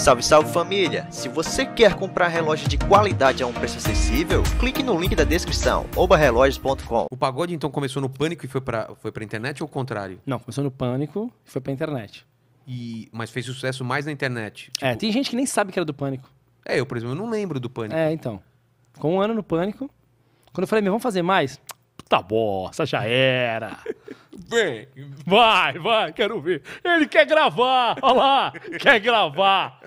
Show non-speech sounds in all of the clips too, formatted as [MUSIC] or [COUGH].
Salve, salve família! Se você quer comprar relógio de qualidade a um preço acessível, clique no link da descrição, obarrelógios.com. O pagode então começou no pânico e foi pra, foi pra internet ou o contrário? Não, começou no pânico e foi pra internet. E, mas fez sucesso mais na internet. Tipo... É, tem gente que nem sabe que era do pânico. É, eu, por exemplo, eu não lembro do pânico. É, então. Com um ano no pânico. Quando eu falei, meu, vamos fazer mais? Tá bom, essa já era. Vem. Vai, vai, quero ver. Ele quer gravar, olha lá, quer gravar.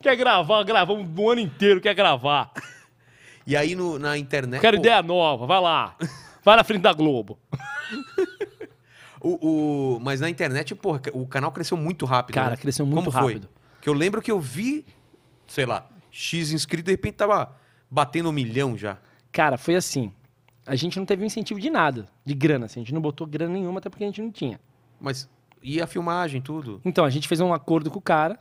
Quer gravar, gravamos um ano inteiro, quer gravar. E aí no, na internet... Quero pô, ideia nova, vai lá. Vai na frente da Globo. o, o, mas na internet, porra, o canal cresceu muito rápido. Cara, né? cresceu muito Como rápido. Foi? Que eu lembro que eu vi, sei lá, X inscrito, de repente tava batendo um milhão já. Cara, foi assim a gente não teve um incentivo de nada, de grana. Assim, a gente não botou grana nenhuma, até porque a gente não tinha. Mas e a filmagem, tudo? Então, a gente fez um acordo com o cara.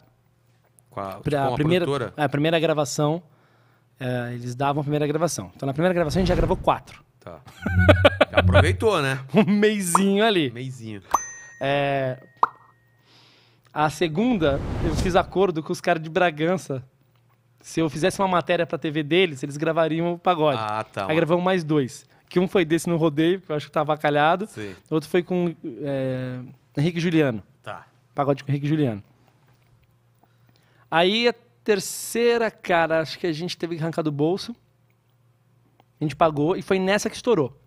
Com a, pra, com a primeira, produtora? É, a primeira gravação, é, eles davam a primeira gravação. Então, na primeira gravação, a gente já gravou quatro. Tá. Já aproveitou, né? [LAUGHS] um meizinho ali. Um meizinho. É, a segunda, eu fiz acordo com os caras de Bragança. Se eu fizesse uma matéria pra TV deles, eles gravariam o pagode. Ah, tá. Aí gravamos mais dois. Que um foi desse no rodeio, que eu acho que tava calhado. Sim. Outro foi com é, Henrique Juliano. Tá. Pagode com Henrique Juliano. Aí a terceira, cara, acho que a gente teve que arrancar do bolso. A gente pagou e foi nessa que estourou.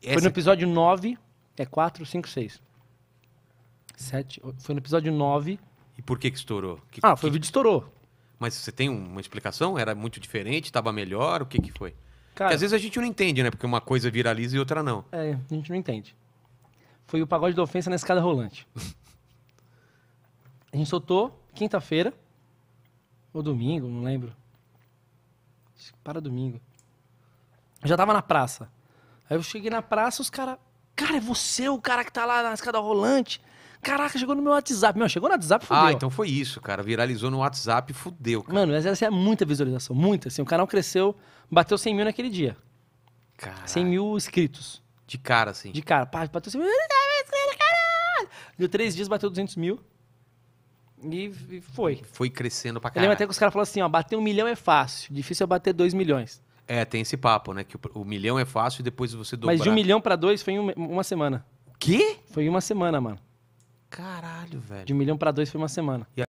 Essa é foi no episódio 9. É 4, 5, 6. 7. Foi no episódio 9. E por que que estourou? Que, ah, foi que... o vídeo estourou. Mas você tem uma explicação? Era muito diferente? Estava melhor? O que que foi? Cara, que às vezes a gente não entende, né? Porque uma coisa viraliza e outra não. É, a gente não entende. Foi o pagode da ofensa na escada rolante. [LAUGHS] a gente soltou quinta-feira. Ou domingo, não lembro. Para domingo. Eu já tava na praça. Aí eu cheguei na praça, os caras. Cara, é você o cara que tá lá na escada rolante. Caraca, chegou no meu WhatsApp. Meu, chegou no WhatsApp, fudeu. Ah, então foi isso, cara. Viralizou no WhatsApp, e fudeu, cara. Mano, essa é muita visualização, muita. Assim, o canal cresceu, bateu 100 mil naquele dia. Cara. 100 mil inscritos. De cara, assim. De cara. Pá, bateu 100 mil. Caralho! Deu três dias, bateu 200 mil. E, e foi. Foi crescendo pra caralho. Eu lembro até que os caras falaram assim, ó, bater um milhão é fácil. Difícil é bater dois milhões. É, tem esse papo, né? Que o, o milhão é fácil e depois você dobrar. Mas de um milhão para dois foi em uma semana. o Quê? Foi em uma semana, mano. Caralho, velho. De um milhão para dois foi uma semana.